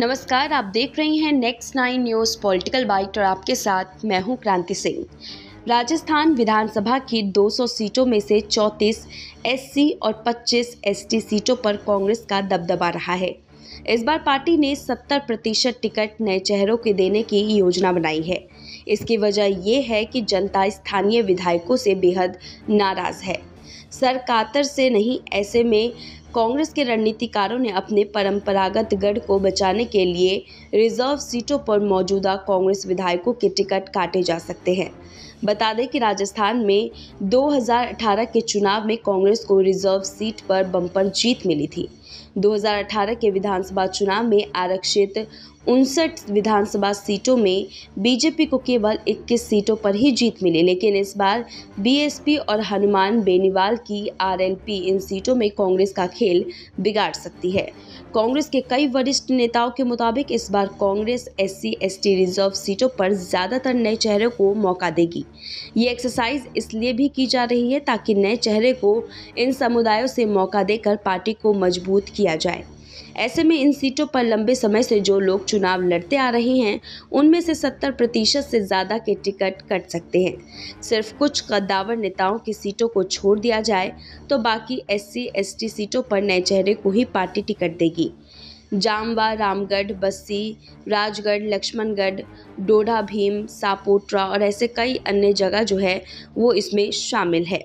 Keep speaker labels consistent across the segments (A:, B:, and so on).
A: नमस्कार आप देख रहे हैं Next Nine News political bite और आपके साथ मैं हूं क्रांति सिंह राजस्थान विधानसभा की 200 सीटों में से 34 एससी और 25 एसटी सीटों पर कांग्रेस का दबदबा रहा है इस बार पार्टी ने 70 प्रतिशत टिकट नए चेहरों के देने की योजना बनाई है इसकी वजह ये है कि जनता स्थानीय विधायकों से बेहद नाराज़ है सर कातर से नहीं ऐसे में कांग्रेस के रणनीतिकारों ने अपने परंपरागत गढ़ को बचाने के लिए रिजर्व सीटों पर मौजूदा कांग्रेस विधायकों के टिकट काटे जा सकते हैं बता दें कि राजस्थान में 2018 के चुनाव में कांग्रेस को रिजर्व सीट पर बम्पर जीत मिली थी 2018 के विधानसभा चुनाव में आरक्षित उनसठ विधानसभा सीटों में बीजेपी को केवल 21 सीटों पर ही जीत मिली लेकिन इस बार बीएसपी और हनुमान बेनीवाल की आरएलपी इन सीटों में कांग्रेस का खेल बिगाड़ सकती है कांग्रेस के कई वरिष्ठ नेताओं के मुताबिक इस बार कांग्रेस एससी एसटी रिजर्व सीटों पर ज़्यादातर नए चेहरों को मौका देगी ये एक्सरसाइज इसलिए भी की जा रही है ताकि नए चेहरे को इन समुदायों से मौका देकर पार्टी को मजबूत किया जाए ऐसे में इन सीटों पर लंबे समय से जो लोग चुनाव लड़ते आ रहे हैं उनमें से 70 प्रतिशत से ज़्यादा के टिकट कट सकते हैं सिर्फ कुछ कद्दावर नेताओं की सीटों को छोड़ दिया जाए तो बाकी एस सी सीटों पर नए चेहरे को ही पार्टी टिकट देगी जामवा रामगढ़ बस्सी राजगढ़ लक्ष्मणगढ़ डोडा भीम सापोट्रा और ऐसे कई अन्य जगह जो है वो इसमें शामिल है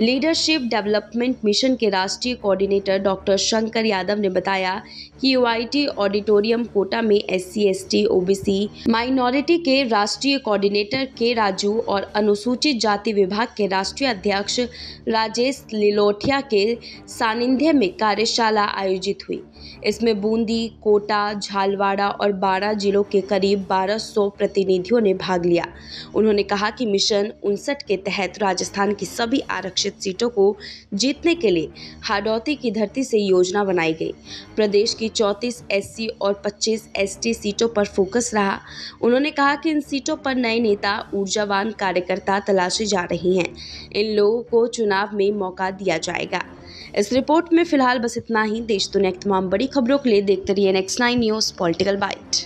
A: लीडरशिप डेवलपमेंट मिशन के राष्ट्रीय कोऑर्डिनेटर डॉक्टर शंकर यादव ने बताया कि यूआईटी ऑडिटोरियम कोटा में S C S T OBC minority के राष्ट्रीय कोऑर्डिनेटर के राजू और अनुसूचित जाति विभाग के राष्ट्रीय अध्यक्ष राजेश लिलोठिया के सानिध्य में कार्यशाला आयोजित हुई इसमें बूंदी कोटा झालवाड़ा और बारह जिलों के करीब 1200 प्रतिनिधियों ने भाग लिया उन्होंने कहा कि मिशन उनसठ के तहत राजस्थान की सभी आरक्षित आरक्षित सीटों को जीतने के लिए हाडौती की धरती से योजना बनाई गई प्रदेश की चौंतीस एससी और 25 एसटी सीटों पर फोकस रहा उन्होंने कहा कि इन सीटों पर नए नेता ऊर्जावान कार्यकर्ता तलाशे जा रही हैं इन लोगों को चुनाव में मौका दिया जाएगा इस रिपोर्ट में फिलहाल बस इतना ही देश दुनिया की तमाम बड़ी खबरों के लिए देखते रहिए Next Nine News political bite